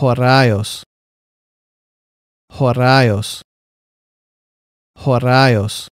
Jorayos. Jorayos. Jorayos.